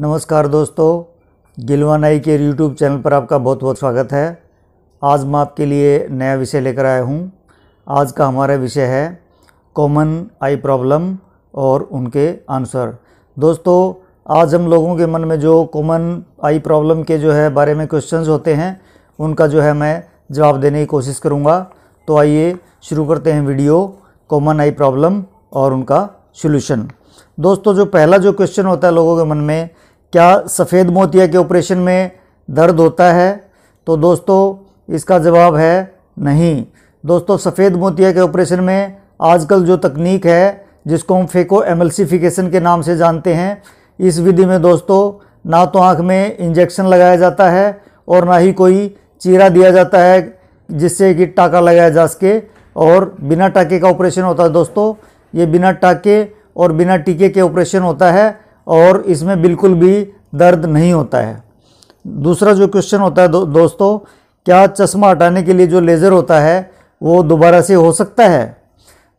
नमस्कार दोस्तों गिलवानाई के यूट्यूब चैनल पर आपका बहुत बहुत स्वागत है आज मैं आपके लिए नया विषय लेकर आया हूँ आज का हमारा विषय है कॉमन आई प्रॉब्लम और उनके आंसर दोस्तों आज हम लोगों के मन में जो कॉमन आई प्रॉब्लम के जो है बारे में क्वेश्चंस होते हैं उनका जो है मैं जवाब देने की कोशिश करूँगा तो आइए शुरू करते हैं वीडियो कॉमन आई प्रॉब्लम और उनका सोल्यूशन दोस्तों जो पहला जो क्वेश्चन होता है लोगों के मन में क्या सफ़ेद मोतिया के ऑपरेशन में दर्द होता है तो दोस्तों इसका जवाब है नहीं दोस्तों सफ़ेद मोतिया के ऑपरेशन में आजकल जो तकनीक है जिसको हम फेको एमल्सिफिकेशन के नाम से जानते हैं इस विधि में दोस्तों ना तो आँख में इंजेक्शन लगाया जाता है और ना ही कोई चीरा दिया जाता है जिससे कि टाका लगाया जा सके और बिना टाके का ऑपरेशन होता है दोस्तों ये बिना टाके और बिना टीके के ऑपरेशन होता है और इसमें बिल्कुल भी दर्द नहीं होता है दूसरा जो क्वेश्चन होता है दो, दोस्तों क्या चश्मा हटाने के लिए जो लेज़र होता है वो दोबारा से हो सकता है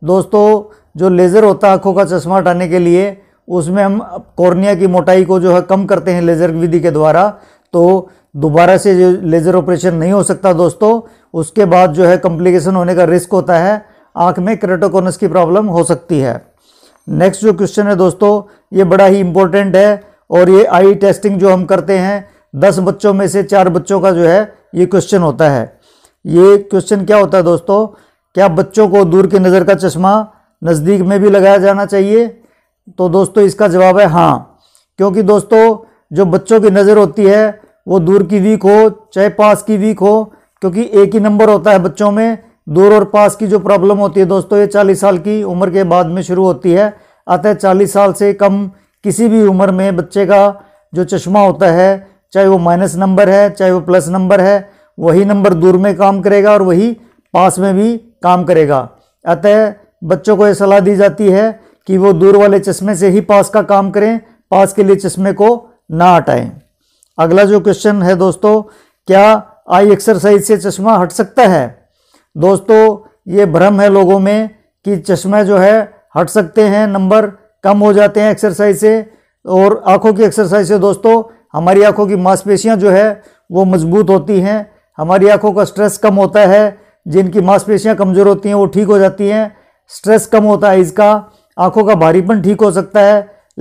दोस्तों जो लेज़र होता है आँखों का चश्मा हटाने के लिए उसमें हम कॉर्निया की मोटाई को जो है कम करते हैं लेज़र विधि के द्वारा तो दोबारा से जो लेज़र ऑपरेशन नहीं हो सकता दोस्तों उसके बाद जो है कॉम्प्लिकेशन होने का रिस्क होता है आँख में क्रेटोकोनस की प्रॉब्लम हो सकती है नेक्स्ट जो क्वेश्चन है दोस्तों ये बड़ा ही इम्पोर्टेंट है और ये आई टेस्टिंग जो हम करते हैं दस बच्चों में से चार बच्चों का जो है ये क्वेश्चन होता है ये क्वेश्चन क्या होता है दोस्तों क्या बच्चों को दूर की नज़र का चश्मा नज़दीक में भी लगाया जाना चाहिए तो दोस्तों इसका जवाब है हाँ क्योंकि दोस्तों जो बच्चों की नज़र होती है वो दूर की वीक हो चाहे पास की वीक हो क्योंकि एक ही नंबर होता है बच्चों में दूर और पास की जो प्रॉब्लम होती है दोस्तों ये चालीस साल की उम्र के बाद में शुरू होती है अतः चालीस साल से कम किसी भी उम्र में बच्चे का जो चश्मा होता है चाहे वो माइनस नंबर है चाहे वो प्लस नंबर है वही नंबर दूर में काम करेगा और वही पास में भी काम करेगा अतः बच्चों को ये सलाह दी जाती है कि वो दूर वाले चश्मे से ही पास का काम करें पास के लिए चश्मे को ना हटाएं अगला जो क्वेश्चन है दोस्तों क्या आई एक्सरसाइज से चश्मा हट सकता है दोस्तों ये भ्रम है लोगों में कि चश्मे जो है हट सकते हैं नंबर कम हो जाते हैं एक्सरसाइज से और आँखों की एक्सरसाइज से दोस्तों हमारी आँखों की मांसपेशियाँ जो है वो मजबूत होती हैं हमारी आँखों का स्ट्रेस कम होता है जिनकी मांसपेशियाँ कमज़ोर होती हैं वो ठीक हो जाती हैं स्ट्रेस कम होता है इसका आँखों का भारीपन ठीक हो सकता है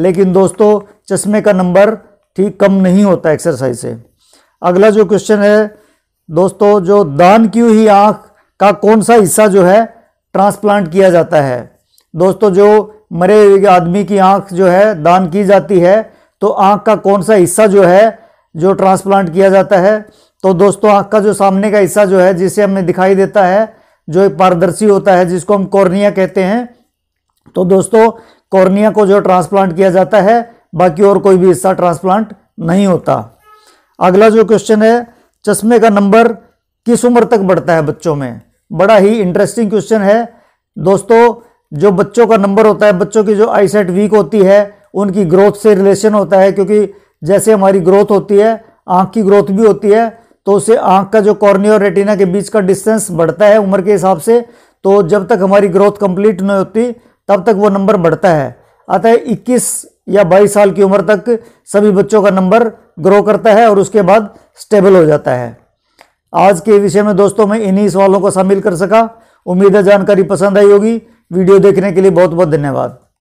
लेकिन दोस्तों चश्मे का नंबर ठीक कम नहीं होता एक्सरसाइज से अगला जो क्वेश्चन है दोस्तों जो दान की हुई आँख का कौन सा हिस्सा जो है ट्रांसप्लांट किया जाता है दोस्तों जो मरे हुए आदमी की आंख जो है दान की जाती है तो आंख का कौन सा हिस्सा जो है जो ट्रांसप्लांट किया जाता है तो दोस्तों आंख का जो सामने का हिस्सा जो है जिसे हमें दिखाई देता है जो एक पारदर्शी होता है जिसको हम कॉर्निया कहते हैं तो दोस्तों कॉर्निया को जो ट्रांसप्लांट किया जाता है बाकी और कोई भी हिस्सा ट्रांसप्लांट नहीं होता अगला जो क्वेश्चन है चश्मे का नंबर किस उम्र तक बढ़ता है बच्चों में बड़ा ही इंटरेस्टिंग क्वेश्चन है दोस्तों जो बच्चों का नंबर होता है बच्चों की जो आईसेट वीक होती है उनकी ग्रोथ से रिलेशन होता है क्योंकि जैसे हमारी ग्रोथ होती है आँख की ग्रोथ भी होती है तो उससे आँख का जो कॉर्नी और रेटिना के बीच का डिस्टेंस बढ़ता है उम्र के हिसाब से तो जब तक हमारी ग्रोथ कंप्लीट नहीं होती तब तक वो नंबर बढ़ता है अतः 21 या 22 साल की उम्र तक सभी बच्चों का नंबर ग्रो करता है और उसके बाद स्टेबल हो जाता है आज के विषय में दोस्तों मैं इन्हीं सवालों को शामिल कर सका उम्मीद है जानकारी पसंद आई होगी वीडियो देखने के लिए बहुत बहुत धन्यवाद